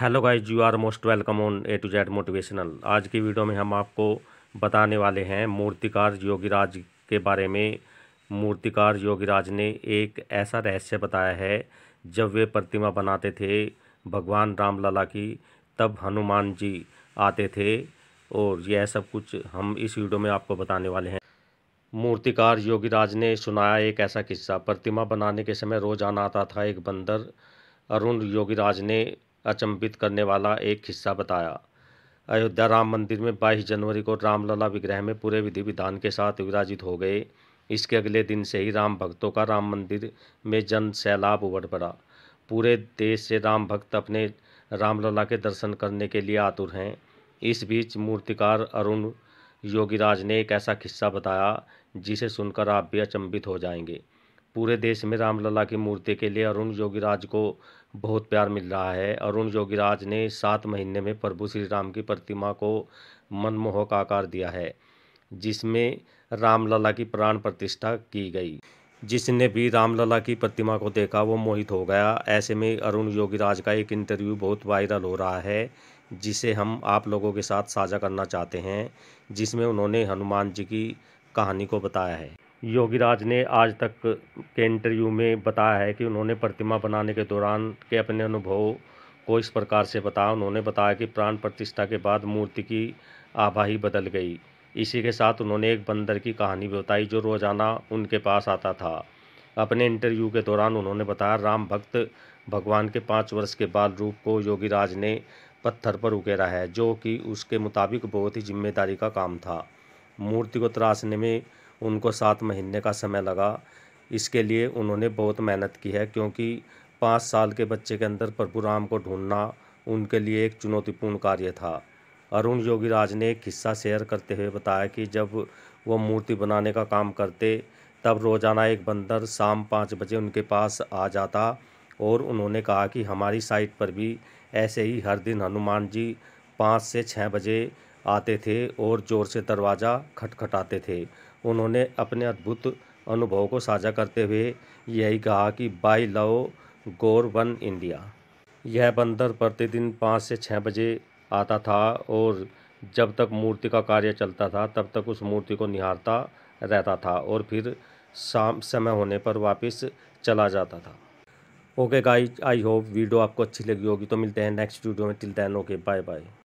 hello guys you are most welcome on A to Z motivational आज की video में हम आपको बताने वाले हैं मूर्तिकार योगीराज के बारे में मूर्तिकार योगीराज ने एक ऐसा रहस्य बताया है जब वे प्रतिमा बनाते थे भगवान राम लला की तब हनुमान जी आते थे और यह सब कुछ हम इस वीडियो में आपको बताने वाले हैं मूर्तिकार योगीराज ने सुनाया एक ऐसा किस्सा प्रतिमा बनाने के समय रोज आना आता था एक बंदर अरुण योगीराज ने अचंभित करने वाला एक हिस्सा बताया अयोध्या राम मंदिर में 22 जनवरी को रामलला विग्रह में पूरे विधि विधान के साथ विराजित हो गए इसके अगले दिन से ही राम भक्तों का राम मंदिर में जन सैलाब उबड़ पड़ा पूरे देश से राम भक्त अपने रामलला के दर्शन करने के लिए आतुर हैं इस बीच मूर्तिकार अरुण योगीराज ने एक ऐसा किस्सा बताया जिसे सुनकर आप भी अचंभित हो जाएंगे पूरे देश में रामलला की मूर्ति के लिए अरुण योगीराज को बहुत प्यार मिल रहा है अरुण योगीराज ने सात महीने में प्रभु श्री राम की प्रतिमा को मनमोहक आकार दिया है जिसमें रामलला की प्राण प्रतिष्ठा की गई जिसने भी रामलला की प्रतिमा को देखा वो मोहित हो गया ऐसे में अरुण योगीराज का एक इंटरव्यू बहुत वायरल हो रहा है जिसे हम आप लोगों के साथ साझा करना चाहते हैं जिसमें उन्होंने हनुमान जी की कहानी को बताया है योगीराज ने आज तक के इंटरव्यू में बताया है कि उन्होंने प्रतिमा बनाने के दौरान के अपने अनुभव को इस प्रकार से बताया उन्होंने बताया कि प्राण प्रतिष्ठा के बाद मूर्ति की आभा ही बदल गई इसी के साथ उन्होंने एक बंदर की कहानी भी बताई जो रोज़ाना उनके पास आता था अपने इंटरव्यू के दौरान उन्होंने बताया राम भक्त भगवान के पाँच वर्ष के बाल रूप को योगीराज ने पत्थर पर उकेरा है जो कि उसके मुताबिक बहुत ही जिम्मेदारी का काम था मूर्ति को तराशने में उनको सात महीने का समय लगा इसके लिए उन्होंने बहुत मेहनत की है क्योंकि पाँच साल के बच्चे के अंदर प्रभु राम को ढूंढना उनके लिए एक चुनौतीपूर्ण कार्य था अरुण योगीराज ने एक हिस्सा शेयर करते हुए बताया कि जब वो मूर्ति बनाने का काम करते तब रोज़ाना एक बंदर शाम पाँच बजे उनके पास आ जाता और उन्होंने कहा कि हमारी साइट पर भी ऐसे ही हर दिन हनुमान जी पाँच से छः बजे आते थे और ज़ोर से दरवाज़ा खटखटाते थे उन्होंने अपने अद्भुत अनुभव को साझा करते हुए यही कहा कि बाई लव गोर वन इंडिया यह बंदर प्रतिदिन पाँच से छः बजे आता था और जब तक मूर्ति का कार्य चलता था तब तक उस मूर्ति को निहारता रहता था और फिर शाम समय होने पर वापस चला जाता था okay guys I hope video आपको अच्छी लगी होगी तो मिलते हैं नेक्स्ट वीडियो में till then okay bye bye